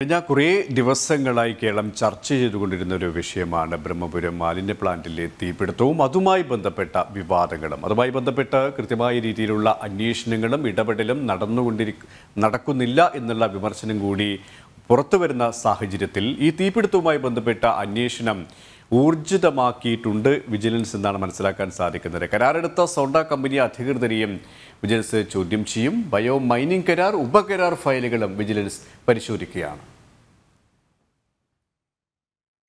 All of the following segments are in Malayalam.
കഴിഞ്ഞ കുറേ ദിവസങ്ങളായി കേരളം ചർച്ച ചെയ്തുകൊണ്ടിരുന്ന ഒരു വിഷയമാണ് ബ്രഹ്മപുരം മാലിന്യ പ്ലാന്റിലെ തീപിടുത്തവും അതുമായി ബന്ധപ്പെട്ട വിവാദങ്ങളും അതുമായി ബന്ധപ്പെട്ട് കൃത്യമായ രീതിയിലുള്ള അന്വേഷണങ്ങളും ഇടപെടലും നടന്നുകൊണ്ടിരി നടക്കുന്നില്ല എന്നുള്ള വിമർശനം കൂടി പുറത്തുവരുന്ന സാഹചര്യത്തിൽ ഈ തീപിടുത്തവുമായി ബന്ധപ്പെട്ട അന്വേഷണം ഊർജിതമാക്കിയിട്ടുണ്ട് വിജിലൻസ് എന്നാണ് മനസ്സിലാക്കാൻ സാധിക്കുന്നത് കരാറെടുത്ത സോണ്ട കമ്പനി അധികൃതരെയും വിജിലൻസ് ചോദ്യം ചെയ്യും ബയോ മൈനിങ് കരാർ ഉപകരാർ ഫയലുകളും വിജിലൻസ് പരിശോധിക്കുകയാണ്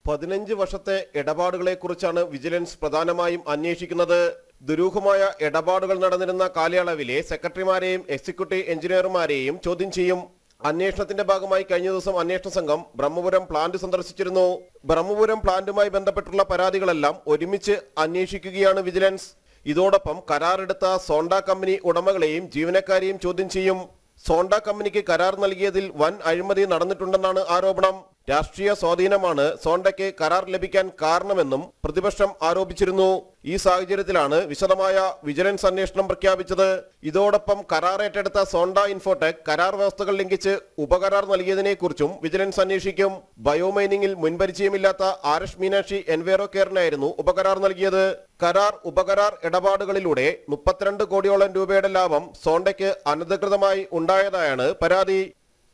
പതിനഞ്ച് വർഷത്തെ ഇടപാടുകളെക്കുറിച്ചാണ് വിജിലൻസ് പ്രധാനമായും അന്വേഷിക്കുന്നത് ദുരൂഹമായ ഇടപാടുകൾ നടന്നിരുന്ന കാലയളവിലെ സെക്രട്ടറിമാരെയും എക്സിക്യൂട്ടീവ് എഞ്ചിനീയർമാരെയും ചോദ്യം ചെയ്യും അന്വേഷണത്തിന്റെ ഭാഗമായി കഴിഞ്ഞ ദിവസം അന്വേഷണ സംഘം ബ്രഹ്മപുരം പ്ലാന്റ് സന്ദർശിച്ചിരുന്നു ബ്രഹ്മപുരം പ്ലാന്റുമായി ബന്ധപ്പെട്ടുള്ള പരാതികളെല്ലാം ഒരുമിച്ച് അന്വേഷിക്കുകയാണ് വിജിലൻസ് ഇതോടൊപ്പം കരാറെടുത്ത സോണ്ട കമ്പനി ഉടമകളെയും ജീവനക്കാരെയും ചോദ്യം ചെയ്യും സോണ്ട കമ്പനിക്ക് കരാർ നൽകിയതിൽ വൻ അഴിമതി നടന്നിട്ടുണ്ടെന്നാണ് ആരോപണം രാഷ്ട്രീയ സ്വാധീനമാണ് സോണ്ടയ്ക്ക് കരാർ ലഭിക്കാൻ കാരണമെന്നും പ്രതിപക്ഷം ആരോപിച്ചിരുന്നു ഈ സാഹചര്യത്തിലാണ് വിശദമായ വിജിലൻസ് അന്വേഷണം പ്രഖ്യാപിച്ചത് ഇതോടൊപ്പം കരാർ ഏറ്റെടുത്ത സോണ്ട ഇൻഫോടെക് കരാർ വ്യവസ്ഥകൾ ലംഘിച്ച് ഉപകരാർ നൽകിയതിനെക്കുറിച്ചും വിജിലൻസ് അന്വേഷിക്കും ബയോമൈനിങ്ങിൽ മുൻപരിചയമില്ലാത്ത ആർ എസ് മീനാക്ഷി എൻവേറോ കെയറിനായിരുന്നു ഉപകരാർ നൽകിയത് കരാർ ഉപകരാർ ഇടപാടുകളിലൂടെ മുപ്പത്തിരണ്ട് കോടിയോളം രൂപയുടെ ലാഭം സോണ്ടയ്ക്ക് അനധികൃതമായി ഉണ്ടായതായാണ് പരാതി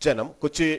ജനം കൊച്ചി